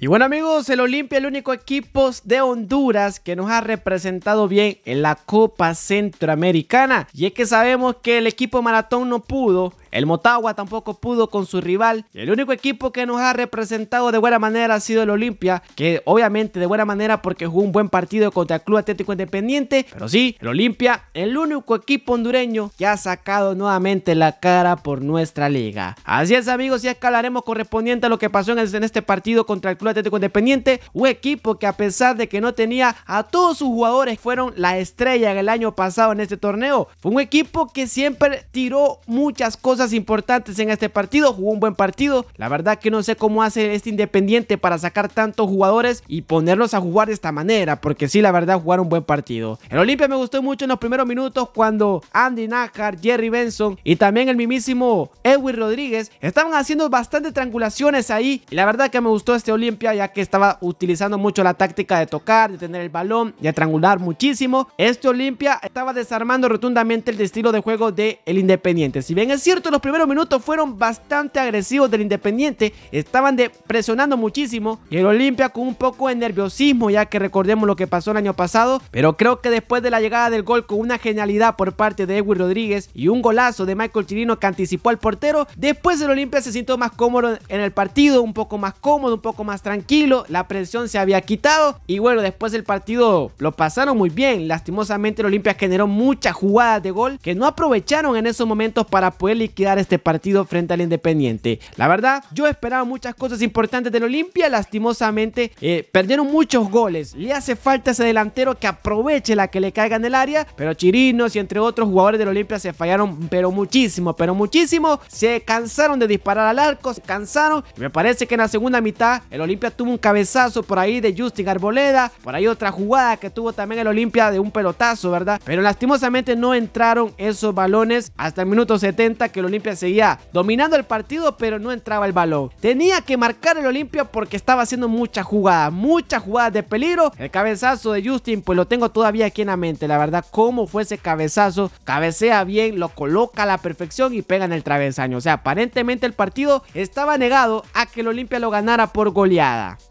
Y bueno amigos, el Olimpia, el único equipo de Honduras que nos ha representado bien en la Copa Centroamericana. Y es que sabemos que el equipo Maratón no pudo, el Motagua tampoco pudo con su rival. el único equipo que nos ha representado de buena manera ha sido el Olimpia, que obviamente de buena manera porque jugó un buen partido contra el Club Atlético Independiente. Pero sí, el Olimpia, el único equipo hondureño que ha sacado nuevamente la cara por nuestra liga. Así es amigos, y escalaremos correspondiente a lo que pasó en este partido contra el Club un Independiente, un equipo que a pesar de que no tenía a todos sus jugadores, fueron la estrella en el año pasado en este torneo. Fue un equipo que siempre tiró muchas cosas importantes en este partido, jugó un buen partido. La verdad que no sé cómo hace este Independiente para sacar tantos jugadores y ponerlos a jugar de esta manera, porque sí, la verdad, jugaron un buen partido. El Olimpia me gustó mucho en los primeros minutos cuando Andy Najar, Jerry Benson y también el mismísimo Edwin Rodríguez estaban haciendo bastantes triangulaciones ahí. Y la verdad que me gustó este Olimpia ya que estaba utilizando mucho la táctica de tocar, de tener el balón, de triangular muchísimo. Este Olimpia estaba desarmando rotundamente el estilo de juego de el Independiente. Si bien es cierto, los primeros minutos fueron bastante agresivos del Independiente, estaban presionando muchísimo y el Olimpia con un poco de nerviosismo, ya que recordemos lo que pasó el año pasado, pero creo que después de la llegada del gol con una genialidad por parte de Edwin Rodríguez y un golazo de Michael Chirino que anticipó al portero, después el Olimpia se sintió más cómodo en el partido, un poco más cómodo, un poco más tranquilo, la presión se había quitado y bueno, después del partido lo pasaron muy bien. Lastimosamente el Olimpia generó muchas jugadas de gol que no aprovecharon en esos momentos para poder liquidar este partido frente al Independiente. La verdad, yo esperaba muchas cosas importantes del Olimpia, lastimosamente eh, perdieron muchos goles. Le hace falta ese delantero que aproveche la que le caiga en el área, pero Chirinos y entre otros jugadores del Olimpia se fallaron pero muchísimo, pero muchísimo. Se cansaron de disparar al arco, se cansaron. Me parece que en la segunda mitad el Olimpia Olimpia tuvo un cabezazo por ahí de Justin Arboleda, por ahí otra jugada que tuvo también el Olimpia de un pelotazo, ¿verdad? Pero lastimosamente no entraron esos balones hasta el minuto 70 que el Olimpia seguía dominando el partido, pero no entraba el balón. Tenía que marcar el Olimpia porque estaba haciendo mucha jugada Mucha jugada de peligro. El cabezazo de Justin, pues lo tengo todavía aquí en la mente, la verdad, cómo fue ese cabezazo. Cabecea bien, lo coloca a la perfección y pega en el travesaño. O sea, aparentemente el partido estaba negado a que el Olimpia lo ganara por golear temporada.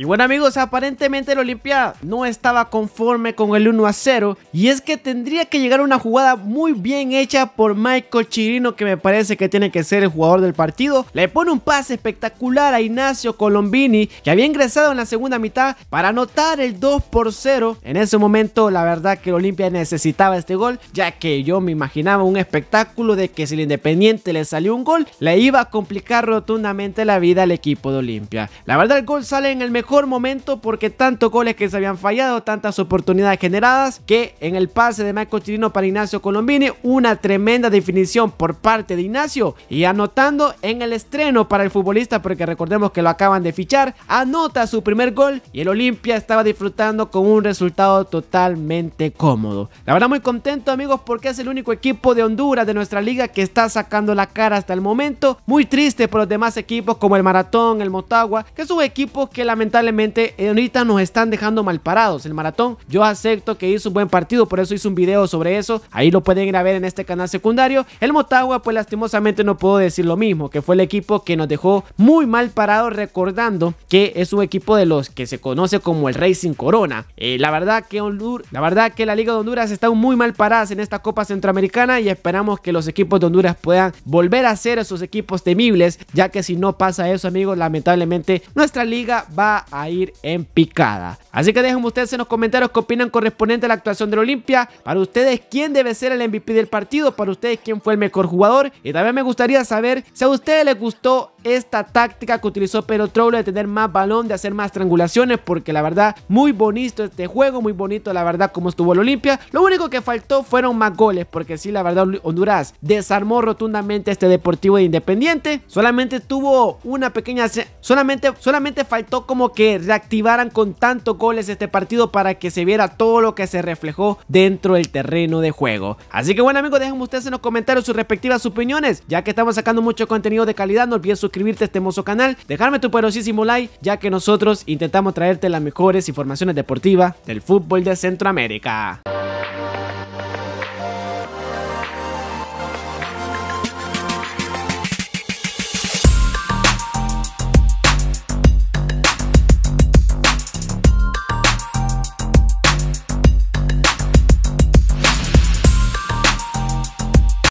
Y bueno amigos, aparentemente el Olimpia no estaba conforme con el 1 a 0 y es que tendría que llegar una jugada muy bien hecha por Michael Chirino que me parece que tiene que ser el jugador del partido. Le pone un pase espectacular a Ignacio Colombini que había ingresado en la segunda mitad para anotar el 2 por 0. En ese momento la verdad que el Olimpia necesitaba este gol ya que yo me imaginaba un espectáculo de que si el Independiente le salió un gol le iba a complicar rotundamente la vida al equipo de Olimpia. La verdad el gol sale en el mejor momento porque tantos goles que se habían fallado, tantas oportunidades generadas, que en el pase de Michael Chirino para Ignacio Colombini, una tremenda definición por parte de Ignacio y anotando en el estreno para el futbolista porque recordemos que lo acaban de fichar, anota su primer gol y el Olimpia estaba disfrutando con un resultado totalmente cómodo. La verdad muy contento amigos porque es el único equipo de Honduras de nuestra liga que está sacando la cara hasta el momento. Muy triste por los demás equipos como el Maratón, el Motagua, que son equipos que lamentablemente lamentablemente eh, ahorita nos están dejando mal parados. El maratón, yo acepto que hizo un buen partido, por eso hice un video sobre eso. Ahí lo pueden ir ver en este canal secundario. El Motagua, pues lastimosamente no puedo decir lo mismo, que fue el equipo que nos dejó muy mal parados, recordando que es un equipo de los que se conoce como el Racing Corona. Eh, la, verdad que Honduras, la verdad que la Liga de Honduras está muy mal parada en esta Copa Centroamericana y esperamos que los equipos de Honduras puedan volver a ser esos equipos temibles, ya que si no pasa eso, amigos, lamentablemente nuestra liga va a a ir en picada. Así que déjenme ustedes en los comentarios qué opinan correspondiente a la actuación del Olimpia. Para ustedes, ¿quién debe ser el MVP del partido? Para ustedes, ¿quién fue el mejor jugador? Y también me gustaría saber si a ustedes les gustó esta táctica que utilizó Pedro troble de tener más balón, de hacer más triangulaciones, porque la verdad, muy bonito este juego, muy bonito la verdad como estuvo el Olimpia. Lo único que faltó fueron más goles, porque sí, la verdad, Honduras desarmó rotundamente este Deportivo Independiente. Solamente tuvo una pequeña... Solamente, solamente faltó como que reactivaran con tantos goles este partido para que se viera todo lo que se reflejó dentro del terreno de juego. Así que bueno amigos, déjenme ustedes en los comentarios sus respectivas opiniones, ya que estamos sacando mucho contenido de calidad, no olviden su suscribirte a este hermoso canal, dejarme tu poderosísimo like, ya que nosotros intentamos traerte las mejores informaciones deportivas del fútbol de Centroamérica.